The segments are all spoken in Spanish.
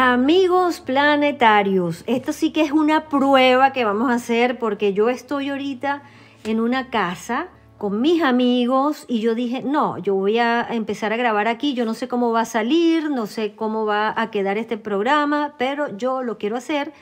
Amigos planetarios, esto sí que es una prueba que vamos a hacer porque yo estoy ahorita en una casa con mis amigos y yo dije, no, yo voy a empezar a grabar aquí, yo no sé cómo va a salir, no sé cómo va a quedar este programa, pero yo lo quiero hacer.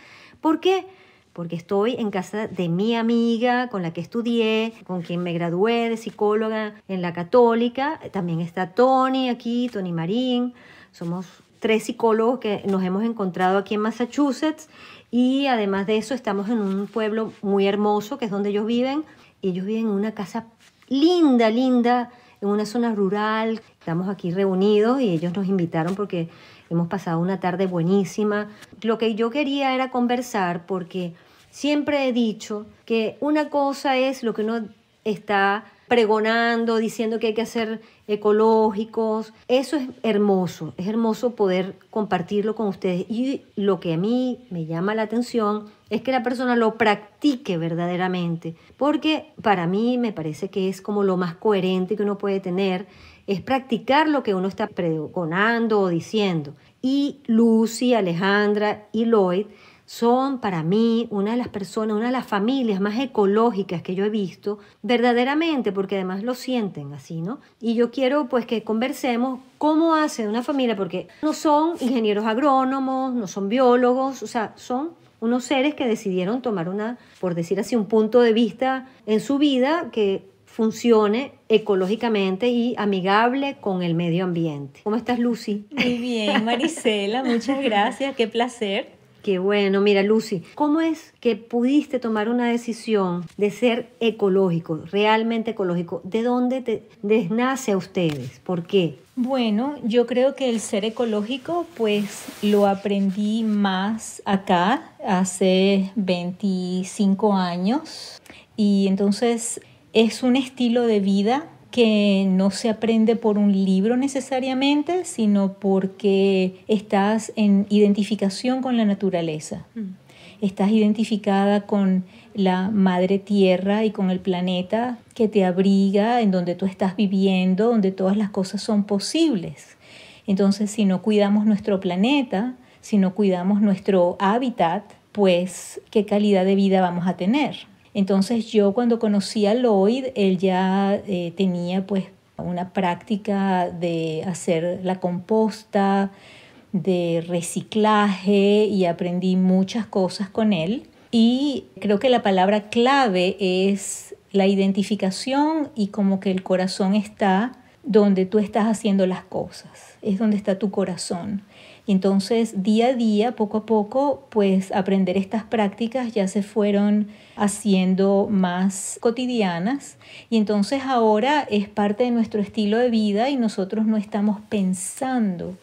¿Por qué? Porque estoy en casa de mi amiga con la que estudié, con quien me gradué de psicóloga en la católica. También está Tony aquí, Tony Marín. Somos tres psicólogos que nos hemos encontrado aquí en Massachusetts y además de eso estamos en un pueblo muy hermoso que es donde ellos viven ellos viven en una casa linda, linda, en una zona rural. Estamos aquí reunidos y ellos nos invitaron porque hemos pasado una tarde buenísima. Lo que yo quería era conversar porque siempre he dicho que una cosa es lo que uno está pregonando, diciendo que hay que hacer ecológicos. Eso es hermoso, es hermoso poder compartirlo con ustedes. Y lo que a mí me llama la atención es que la persona lo practique verdaderamente, porque para mí me parece que es como lo más coherente que uno puede tener, es practicar lo que uno está pregonando o diciendo. Y Lucy, Alejandra y Lloyd son para mí una de las personas, una de las familias más ecológicas que yo he visto, verdaderamente, porque además lo sienten así, ¿no? Y yo quiero pues que conversemos cómo hace una familia, porque no son ingenieros agrónomos, no son biólogos, o sea, son unos seres que decidieron tomar una, por decir así, un punto de vista en su vida que funcione ecológicamente y amigable con el medio ambiente. ¿Cómo estás, Lucy? Muy bien, Marisela, muchas gracias, qué placer. Qué bueno, mira Lucy, ¿cómo es que pudiste tomar una decisión de ser ecológico, realmente ecológico? ¿De dónde te desnace a ustedes? ¿Por qué? Bueno, yo creo que el ser ecológico pues lo aprendí más acá hace 25 años y entonces es un estilo de vida que no se aprende por un libro necesariamente, sino porque estás en identificación con la naturaleza. Mm. Estás identificada con la madre tierra y con el planeta que te abriga, en donde tú estás viviendo, donde todas las cosas son posibles. Entonces, si no cuidamos nuestro planeta, si no cuidamos nuestro hábitat, pues qué calidad de vida vamos a tener. Entonces yo cuando conocí a Lloyd, él ya eh, tenía pues una práctica de hacer la composta, de reciclaje y aprendí muchas cosas con él. Y creo que la palabra clave es la identificación y como que el corazón está donde tú estás haciendo las cosas, es donde está tu corazón. Y entonces día a día, poco a poco, pues aprender estas prácticas ya se fueron haciendo más cotidianas y entonces ahora es parte de nuestro estilo de vida y nosotros no estamos pensando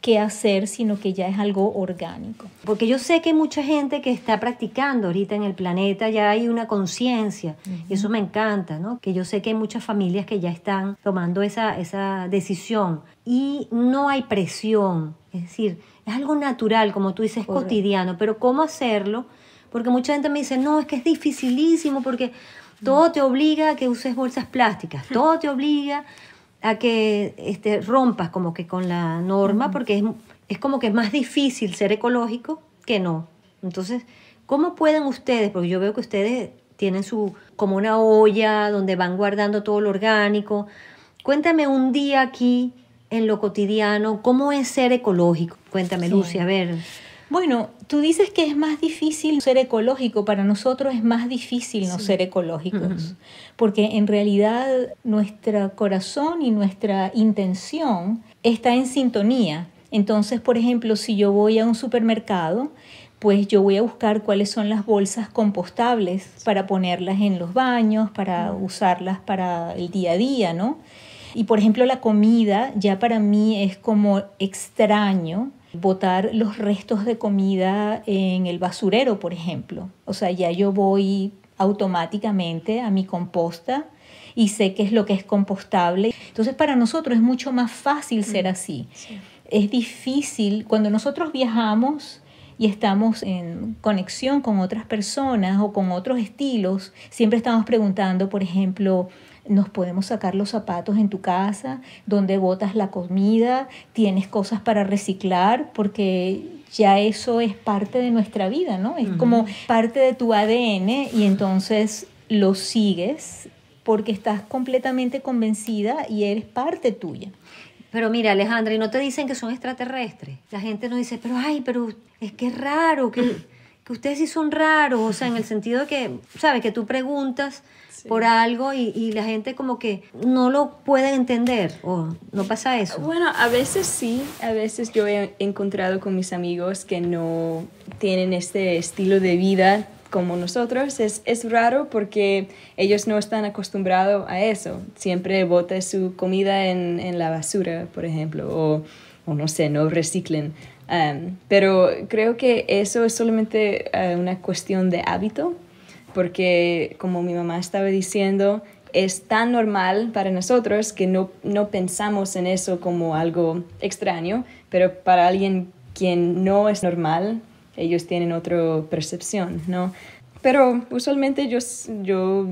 qué hacer, sino que ya es algo orgánico. Porque yo sé que hay mucha gente que está practicando ahorita en el planeta, ya hay una conciencia, y eso me encanta, ¿no? Que yo sé que hay muchas familias que ya están tomando esa, esa decisión y no hay presión, es decir, es algo natural, como tú dices, cotidiano, pero ¿cómo hacerlo? Porque mucha gente me dice, no, es que es dificilísimo porque todo te obliga a que uses bolsas plásticas, todo te obliga a que este, rompas como que con la norma, porque es, es como que es más difícil ser ecológico que no. Entonces, ¿cómo pueden ustedes? Porque yo veo que ustedes tienen su como una olla donde van guardando todo lo orgánico. Cuéntame un día aquí en lo cotidiano, ¿cómo es ser ecológico? Cuéntame, sí. a ver. Bueno, tú dices que es más difícil ser ecológico, para nosotros es más difícil no ser ecológicos, porque en realidad nuestro corazón y nuestra intención está en sintonía. Entonces, por ejemplo, si yo voy a un supermercado, pues yo voy a buscar cuáles son las bolsas compostables para ponerlas en los baños, para usarlas para el día a día, ¿no? Y por ejemplo, la comida ya para mí es como extraño botar los restos de comida en el basurero, por ejemplo. O sea, ya yo voy automáticamente a mi composta y sé qué es lo que es compostable. Entonces para nosotros es mucho más fácil mm, ser así. Es difícil cuando nosotros viajamos y estamos en conexión con otras personas o con otros estilos, siempre estamos preguntando, por ejemplo, nos podemos sacar los zapatos en tu casa, donde botas la comida, tienes cosas para reciclar, porque ya eso es parte de nuestra vida, ¿no? Es como parte de tu ADN y entonces lo sigues porque estás completamente convencida y eres parte tuya. Pero mira, Alejandra, y no te dicen que son extraterrestres. La gente nos dice, pero ay, pero es que es raro, que que ustedes sí son raros, o sea, en el sentido que, ¿sabes? Que tú preguntas por algo y, la gente como que no lo puede entender, o no pasa eso. Bueno, a veces sí, a veces yo he encontrado con mis amigos que no tienen este estilo de vida como nosotros, es, raro porque ellos no están acostumbrados a eso. Siempre botan su comida en, la basura, por ejemplo, o, o no sé, no reciclen Em, pero creo que eso es solamente eh, una cuestión de hábito, porque como mi mamá estaba diciendo, es tan normal para nosotros que no, no pensamos en eso como algo extraño, pero para alguien quien no es normal, ellos tienen otra percepción, ¿no? Pero usualmente yo, yo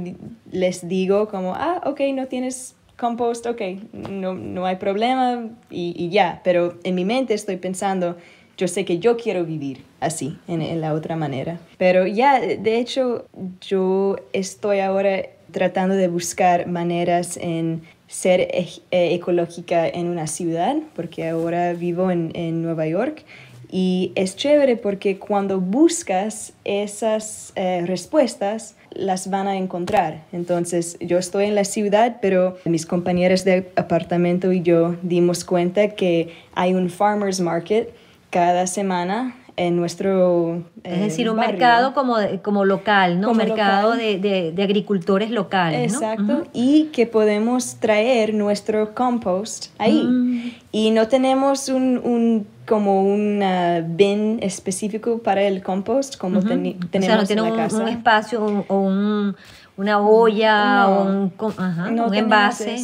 les digo como, ah, ok, no tienes compost, ok, no, hay problema y, ya, pero en mi mente estoy pensando, yo sé que yo quiero vivir así, en, la otra manera. Pero ya, de hecho, yo estoy ahora tratando de buscar maneras en ser eh, ecológica en una ciudad, porque ahora vivo en, en Nueva York y es chévere porque cuando buscas esas eh, respuestas, las van a encontrar. Entonces, yo estoy en la ciudad, pero mis compañeras de apartamento y yo dimos cuenta que hay un farmers market cada semana en nuestro... es decir, eh, un mercado como, como local, ¿no? Como mercado De, de, de, agricultores locales. Exacto. ¿no? Y que podemos traer nuestro compost ahí. Mm. Y no tenemos un, un como un bin específico para el compost, como tenemos en la tenemos o sea, no tiene un, espacio o, un, una olla o un, no envase.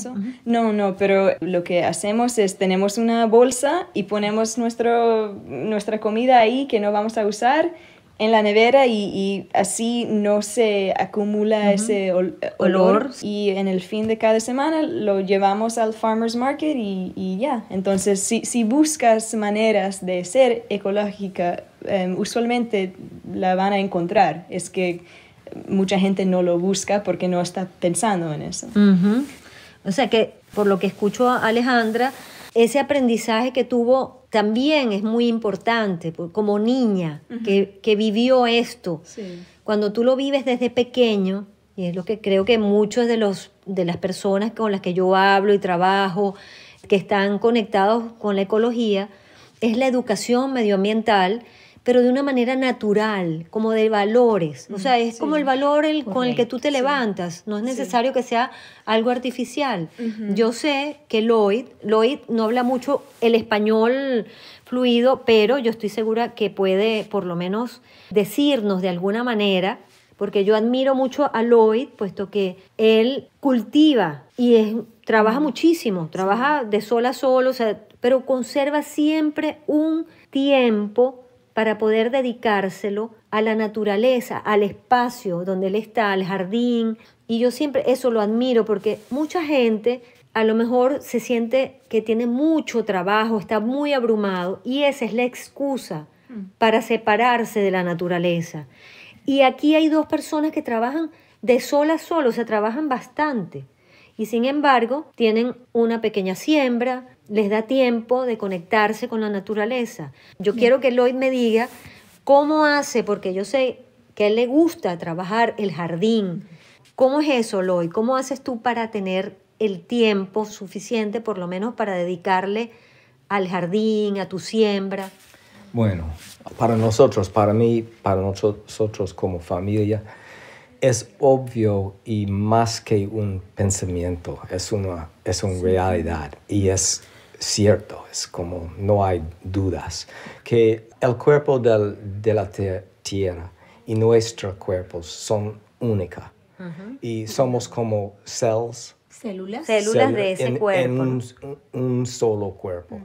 No, no, pero lo que hacemos es tenemos una bolsa y ponemos nuestro, nuestra comida ahí que no vamos a usar en la nevera y, así no se acumula ese eh, olor. Y en el fin de cada semana lo llevamos al farmer's market y, ya. Entonces, si, buscas maneras de ser ecológica, em, usualmente la van a encontrar. Es que mucha gente no lo busca porque no está pensando en eso. O sea que, por lo que escucho a Alejandra, ese aprendizaje que tuvo también es muy importante, como niña que, vivió esto. Cuando tú lo vives desde pequeño, y es lo que creo que muchos de, los, de las personas con las que yo hablo y trabajo, que están conectados con la ecología, es la educación medioambiental pero de una manera natural, como de valores. O sea, es mm, como el valor el, con el que tú te levantas. No es necesario que sea algo artificial. Yo sé que Lloyd, Lloyd no habla mucho el español fluido, pero yo estoy segura que puede por lo menos decirnos de alguna manera porque yo admiro mucho a Lloyd, puesto que él cultiva y trabaja mm. muchísimo, trabaja de sol a sol, o sea, pero conserva siempre un tiempo para poder dedicárselo a la naturaleza, al espacio donde él está, al jardín. Y yo siempre eso lo admiro porque mucha gente a lo mejor se siente que tiene mucho trabajo, está muy abrumado y esa es la excusa mm. para separarse de la naturaleza. Y aquí hay dos personas que trabajan de sola a sol, o sea, trabajan bastante. Y sin embargo, tienen una pequeña siembra, les da tiempo de conectarse con la naturaleza. Yo quiero que Lloyd me diga cómo hace, porque yo sé que a él le gusta trabajar el jardín. ¿Cómo es eso, Lloyd? ¿Cómo haces tú para tener el tiempo suficiente, por lo menos, para dedicarle al jardín, a tu siembra? Bueno, para nosotros, para mí, para nosotros como familia, es obvio y más que un pensamiento, es una es una realidad y es cierto, es como no hay dudas, que el cuerpo de la tierra y nuestro cuerpo son únicos y somos como cells. Células. Células de ese cuerpo. En un, solo cuerpo.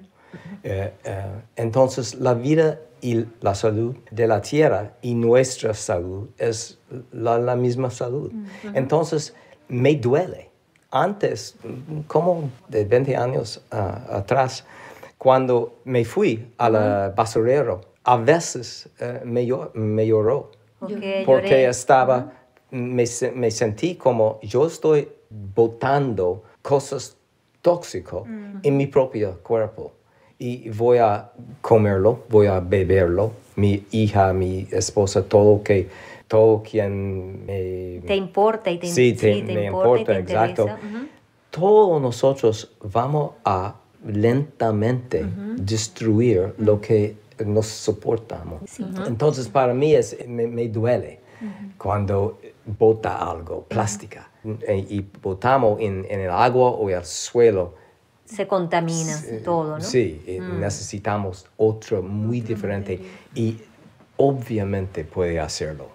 Eh, eh, entonces la vida y la salud de la tierra y nuestra salud es la, misma salud. Entonces me duele antes, como de 20 años ah, atrás, cuando me fui al basurero, a veces eh, me, lloró. porque estaba, me, sentí como yo estoy botando cosas tóxicas en mi propio cuerpo. Y voy a comerlo, voy a beberlo. Mi hija, mi esposa, todo que todo quien me... Te importa y te, importa, sí, te me importa, exacto. Todos nosotros vamos a lentamente destruir lo que nos soportamos. Entonces para mí es, me, duele cuando bota algo, plástica, eh, y botamos en, en el agua o el suelo se contamina todo, ¿no? Sí, mm. necesitamos otro muy diferente. Y obviamente puede hacerlo.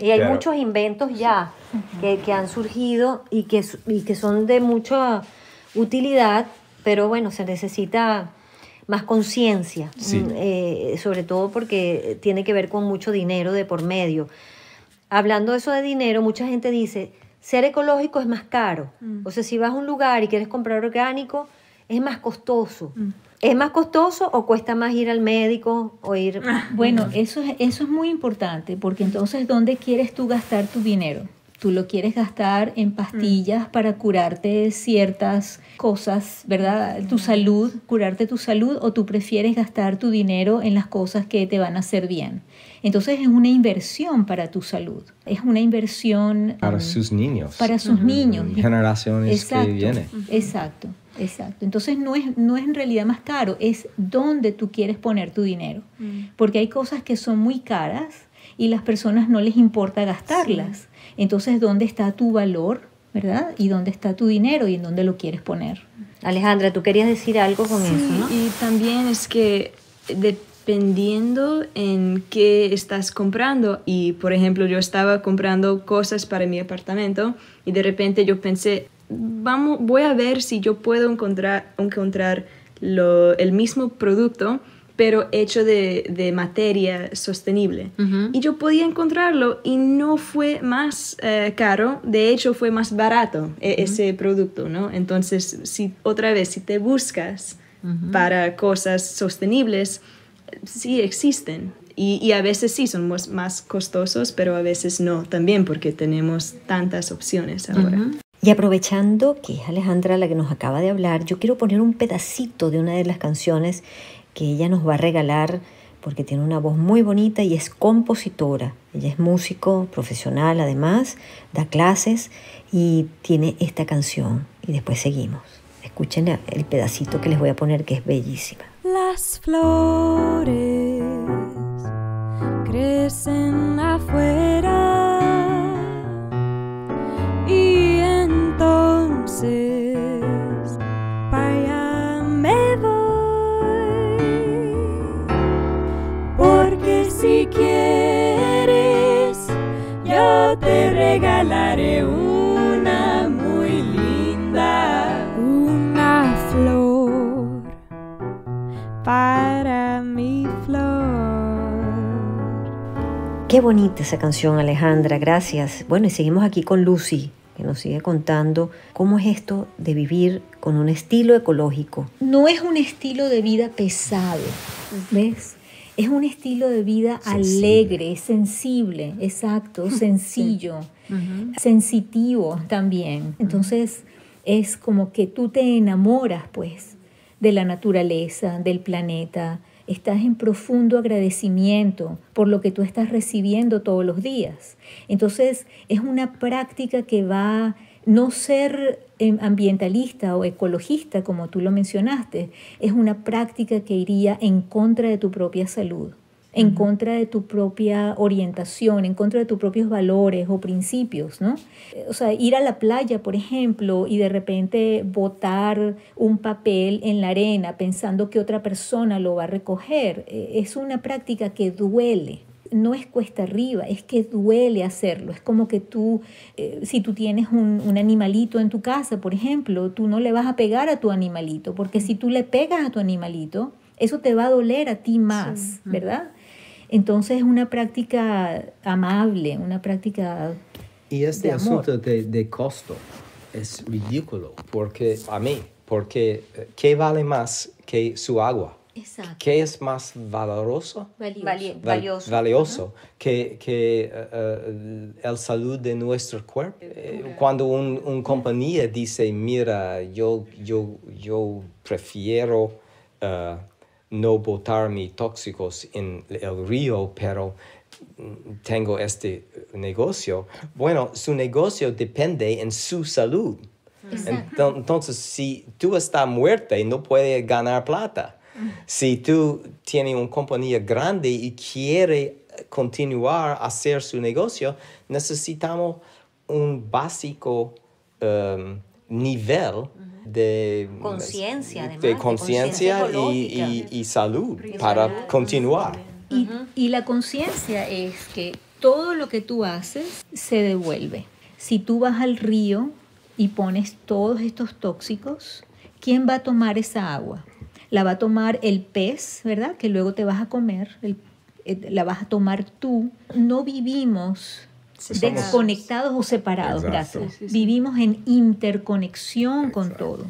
Y hay muchos inventos ya que, han surgido y que, que son de mucha utilidad, pero bueno, se necesita más conciencia, mm, eh, sobre todo porque tiene que ver con mucho dinero de por medio. Hablando de eso de dinero, mucha gente dice, ser ecológico es más caro. Mm. O sea, si vas a un lugar y quieres comprar orgánico, es más costoso. Mm. ¿Es más costoso o cuesta más ir al médico o ir... Ah. Bueno, eso es, eso es muy importante porque entonces ¿dónde quieres tú gastar tu dinero? tú lo quieres gastar en pastillas mm. para curarte ciertas cosas, ¿verdad? Tu mm. salud, curarte tu salud o tú prefieres gastar tu dinero en las cosas que te van a hacer bien. Entonces es una inversión para tu salud, es una inversión para um, sus niños. Para sus niños. Generaciones Exacto. que Exacto. Exacto. Entonces no es, no es en realidad más caro, es dónde tú quieres poner tu dinero. Mm. Porque hay cosas que son muy caras y las personas no les importa gastarlas. Entonces, ¿dónde está tu valor? ¿Verdad? ¿Y dónde está tu dinero y en dónde lo quieres poner? Alejandra, tú querías decir algo con eso, ¿no? Y también es que dependiendo en qué estás comprando, y por ejemplo, yo estaba comprando cosas para mi apartamento y de repente yo pensé, vamos, voy a ver si yo puedo encontrar, encontrar lo, el mismo producto, pero hecho de, de materia sostenible. Y yo podía encontrarlo y no fue más eh, caro, de hecho fue más barato e, ese producto, ¿no? Entonces, si otra vez, si te buscas para cosas sostenibles, sí existen. Y, y, a veces sí son más costosos, pero a veces no también porque tenemos tantas opciones ahora. Y aprovechando que es Alejandra la que nos acaba de hablar, yo quiero poner un pedacito de una de las canciones que ella nos va a regalar porque tiene una voz muy bonita y es compositora. Ella es músico profesional además, da clases y tiene esta canción. Y después seguimos. Escuchen el pedacito que les voy a poner que es bellísima. Las flores crecen Qué bonita esa canción, Alejandra, gracias. Bueno, y seguimos aquí con Lucy, que nos sigue contando cómo es esto de vivir con un estilo ecológico. No es un estilo de vida pesado, ¿ves? Es un estilo de vida alegre, sensible, exacto, sencillo, sensitivo también. Entonces, es como que tú te enamoras, pues, de la naturaleza, del planeta, estás en profundo agradecimiento por lo que tú estás recibiendo todos los días. Entonces es una práctica que va no ser eh, ambientalista o ecologista, como tú lo mencionaste, es una práctica que iría en contra de tu propia salud en contra de tu propia orientación, en contra de tus propios valores o principios, ¿no? Eh, o sea, ir a la playa, por ejemplo, y de repente botar un papel en la arena pensando que otra persona lo va a recoger, eh, es una práctica que duele, no es cuesta arriba, es que duele hacerlo. Es como que tú, eh, si tú tienes un, animalito en tu casa, por ejemplo, tú no le vas a pegar a tu animalito, porque si tú le pegas a tu animalito, eso te va a doler a ti más, ¿verdad? Entonces es una práctica amable, una práctica... Y este asunto De, costo es ridículo, porque a mí, porque eh, ¿qué vale más que su agua? Exacto. ¿Qué es más valoroso? Valioso. valioso. valioso que, que eh, eh, el salud de nuestro cuerpo. cuando una un compañía dice, mira, yo, yo, yo prefiero no botarme tóxicos en el río, pero mm, tengo este negocio. Bueno, su negocio depende en su salud. Entonces, si tú estás muerta y no puedes ganar plata, si tú tienes una compañía grande y quiere eh, continuar a hacer su negocio, necesitamos un básico em, nivel de conciencia, de conciencia y, salud para continuar. Y, la conciencia es que todo lo que tú haces se devuelve. Si tú vas al río y pones todos estos tóxicos, ¿quién va a tomar esa agua? La va a tomar el pez, ¿verdad? Que luego te vas a comer, eh, la vas a tomar tú. No vivimos desconectados o separados, gracias. Vivimos en interconexión con todo.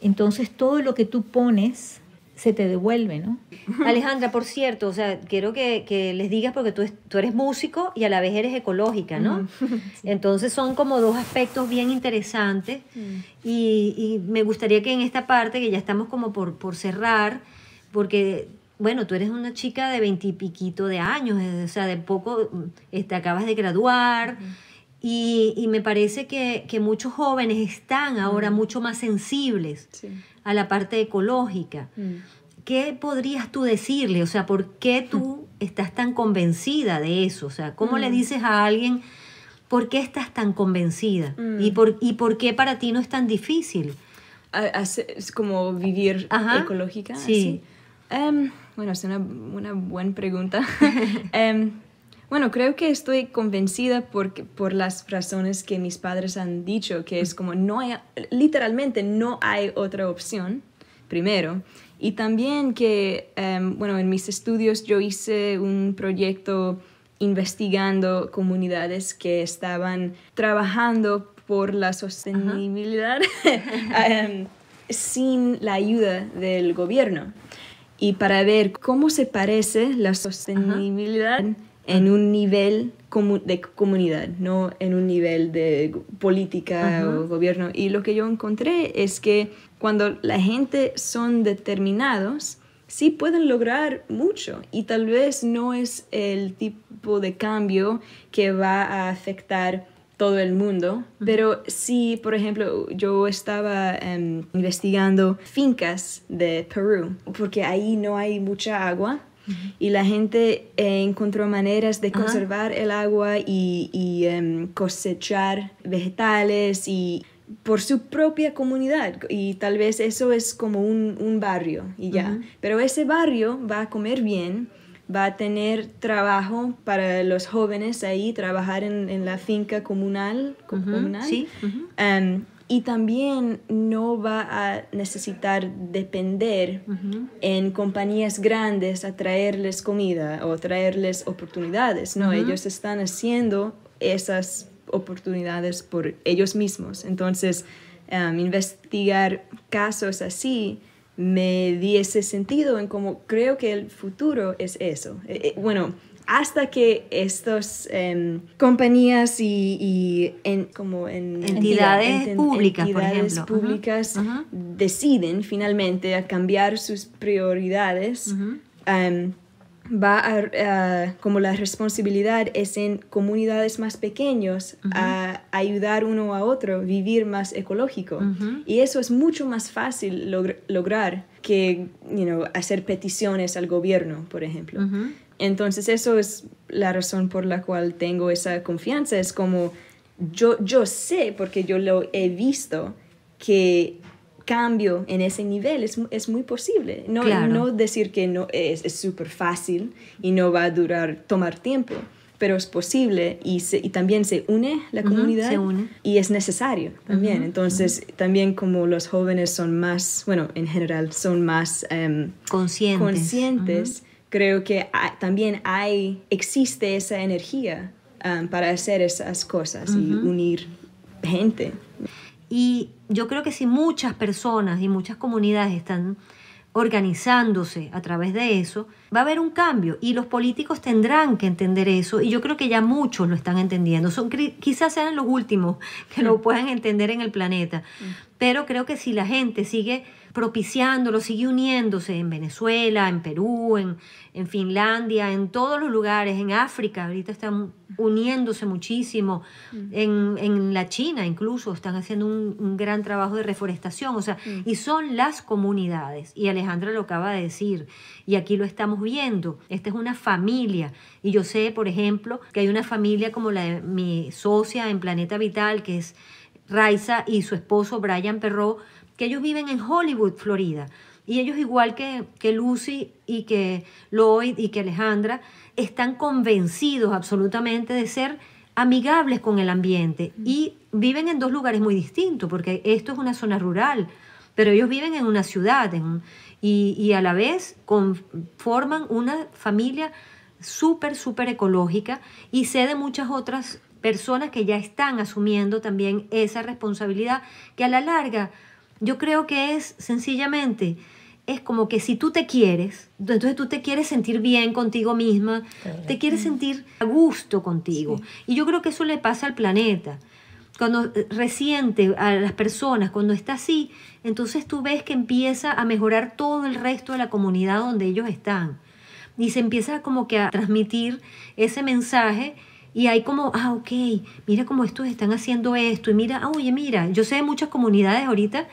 Entonces todo lo que tú pones se te devuelve, ¿no? Alejandra, por cierto, o sea, quiero que, les digas porque tú, eres músico y a la vez eres ecológica, ¿no? Entonces son como dos aspectos bien interesantes y, me gustaría que en esta parte, que ya estamos como por, por cerrar, porque bueno, tú eres una chica de veintipiquito de años, eh, o sea, de poco, mm, este acabas de graduar. y, y, me parece que, muchos jóvenes están ahora mucho más sensibles a la parte ecológica. Mm. ¿Qué podrías tú decirle? O sea, ¿por qué tú estás tan convencida de eso? O sea, ¿cómo le mm. dices a alguien por qué estás tan convencida? ¿Y, por, ¿Y por qué para ti no es tan difícil? es como vivir ecológica. Sí. Em, bueno, es una, una buena pregunta. Em, bueno, creo que estoy convencida por, por las razones que mis padres han dicho, que es como no literalmente no hay otra opción, primero. Y también que, em, bueno, en mis estudios yo hice un proyecto investigando comunidades que estaban trabajando por la sostenibilidad sin la ayuda del gobierno y para ver cómo se parece la sostenibilidad en un nivel de comunidad, no en un nivel de política o gobierno. Y lo que yo encontré es que cuando la gente son determinados, sí pueden lograr mucho y tal vez no es el tipo de cambio que va a afectar todo el mundo, pero si por ejemplo, yo estaba em, investigando fincas de Perú, porque ahí no hay mucha agua. Y la gente eh, encontró maneras de conservar el agua y, em, cosechar vegetales y por su propia comunidad y tal vez eso es como un, barrio y ya. Pero ese barrio va a comer bien va a tener trabajo para los jóvenes ahí, trabajar en, la finca comunal. Em, y también no va a necesitar depender en compañías grandes a traerles comida o traerles oportunidades. No, ellos están haciendo esas oportunidades por ellos mismos. Entonces, em, investigar casos así me diese sentido en cómo creo que el futuro es eso. Eh, eh, bueno, hasta que estas em, compañías y, como en, entidades, públicas, públicas deciden finalmente a cambiar sus prioridades va a, como la responsabilidad es en comunidades más pequeñas, a ayudar uno a otro, vivir más ecológico. Y eso es mucho más fácil lograr que you know, hacer peticiones al gobierno, por ejemplo. Entonces eso es la razón por la cual tengo esa confianza, es como yo, yo sé, porque yo lo he visto, que cambio en ese nivel es, es muy posible. No, no decir que no es súper fácil y no va a durar, tomar tiempo, pero es posible y, también se une la comunidad y es necesario también. Entonces, también como los jóvenes son más, bueno, en general son más em, conscientes, creo que también hay, existe esa energía em, para hacer esas cosas y unir gente. Y yo creo que si muchas personas y muchas comunidades están organizándose a través de eso, va a haber un cambio y los políticos tendrán que entender eso y yo creo que ya muchos lo están entendiendo. Son, quizás sean los últimos que lo mm. puedan entender en el planeta. Mm pero creo que si la gente sigue propiciándolo, sigue uniéndose en Venezuela, en Perú, en, Finlandia, en todos los lugares, en África, ahorita están uniéndose muchísimo, mm. en, la China incluso están haciendo un, gran trabajo de reforestación, o sea, mm. y son las comunidades, y Alejandra lo acaba de decir, y aquí lo estamos viendo, esta es una familia, y yo sé, por ejemplo, que hay una familia como la de mi socia en Planeta Vital, que es Raiza y su esposo Brian Perro, que ellos viven en Hollywood, Florida. Y ellos, igual que, Lucy y que Lloyd y que Alejandra, están convencidos absolutamente de ser amigables con el ambiente y viven en dos lugares muy distintos, porque esto es una zona rural, pero ellos viven en una ciudad y, a la vez forman una familia súper, súper ecológica y sé de muchas otras personas que ya están asumiendo también esa responsabilidad, que a la larga yo creo que es sencillamente, es como que si tú te quieres, entonces tú te quieres sentir bien contigo misma, te quieres sentir a gusto contigo. Y yo creo que eso le pasa al planeta. Cuando eh, resiente a las personas, cuando está así, entonces tú ves que empieza a mejorar todo el resto de la comunidad donde ellos están. Y se empieza como que a transmitir ese mensaje y hay como, ah, ok, mira cómo estos están haciendo esto. Y mira, ah, oye, mira, yo sé de muchas comunidades ahorita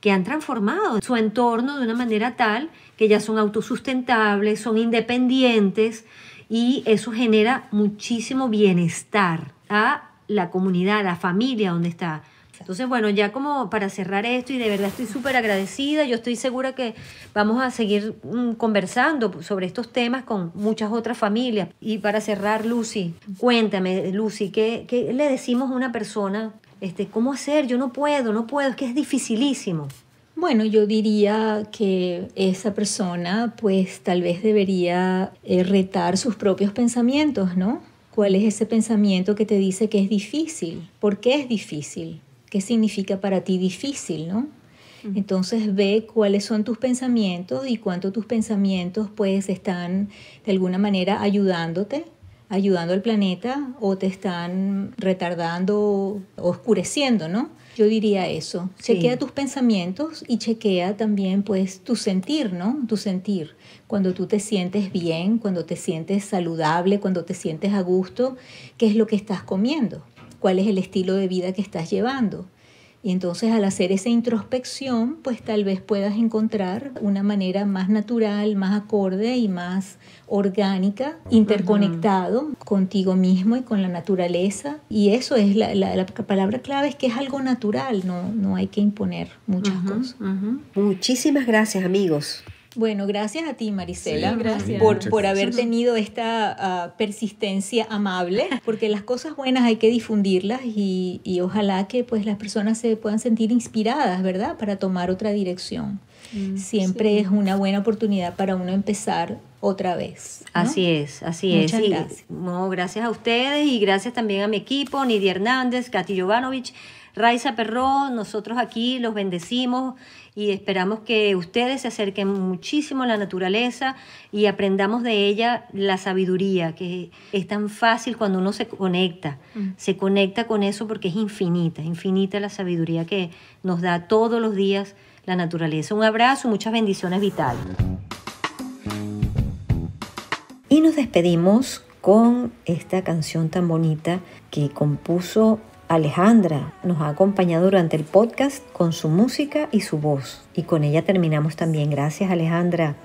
que han transformado su entorno de una manera tal que ya son autosustentables, son independientes y eso genera muchísimo bienestar a la comunidad, a la familia donde está entonces, bueno, ya como para cerrar esto, y de verdad estoy súper agradecida, yo estoy segura que vamos a seguir mm, conversando sobre estos temas con muchas otras familias. Y para cerrar, Lucy, cuéntame, Lucy, ¿qué, qué le decimos a una persona? Este, ¿Cómo hacer? Yo no puedo, no puedo, es que es dificilísimo. Bueno, yo diría que esa persona pues tal vez debería eh, retar sus propios pensamientos, ¿no? ¿Cuál es ese pensamiento que te dice que es difícil? ¿Por qué es difícil? qué significa para ti difícil, ¿no? Entonces ve cuáles son tus pensamientos y cuánto tus pensamientos pues están de alguna manera ayudándote, ayudando al planeta o te están retardando o oscureciendo, ¿no? Yo diría eso. Chequea tus pensamientos y chequea también pues tu sentir, ¿no? Tu sentir. Cuando tú te sientes bien, cuando te sientes saludable, cuando te sientes a gusto, ¿qué es lo que estás comiendo? cuál es el estilo de vida que estás llevando. Y entonces al hacer esa introspección, pues tal vez puedas encontrar una manera más natural, más acorde y más orgánica, interconectado contigo mismo y con la naturaleza. Y eso es la, palabra clave, es que es algo natural, no, no hay que imponer muchas cosas. Muchísimas gracias amigos. Bueno, gracias a ti, Marisela, por, haber tenido esta ah, persistencia amable, porque las cosas buenas hay que difundirlas y, ojalá que pues las personas se puedan sentir inspiradas, ¿verdad? Para tomar otra dirección. Mm, Siempre es una buena oportunidad para uno empezar otra vez. Así es, así Muchas es. Gracias. gracias a ustedes y gracias también a mi equipo, Nidia Hernández, Katy Jovanovic Raiza Perró, nosotros aquí los bendecimos y esperamos que ustedes se acerquen muchísimo a la naturaleza y aprendamos de ella la sabiduría, que es tan fácil cuando uno se conecta, mm. se conecta con eso porque es infinita, infinita la sabiduría que nos da todos los días la naturaleza. Un abrazo, muchas bendiciones vitales. Y nos despedimos con esta canción tan bonita que compuso Alejandra nos ha acompañado durante el podcast con su música y su voz. Y con ella terminamos también. Gracias Alejandra.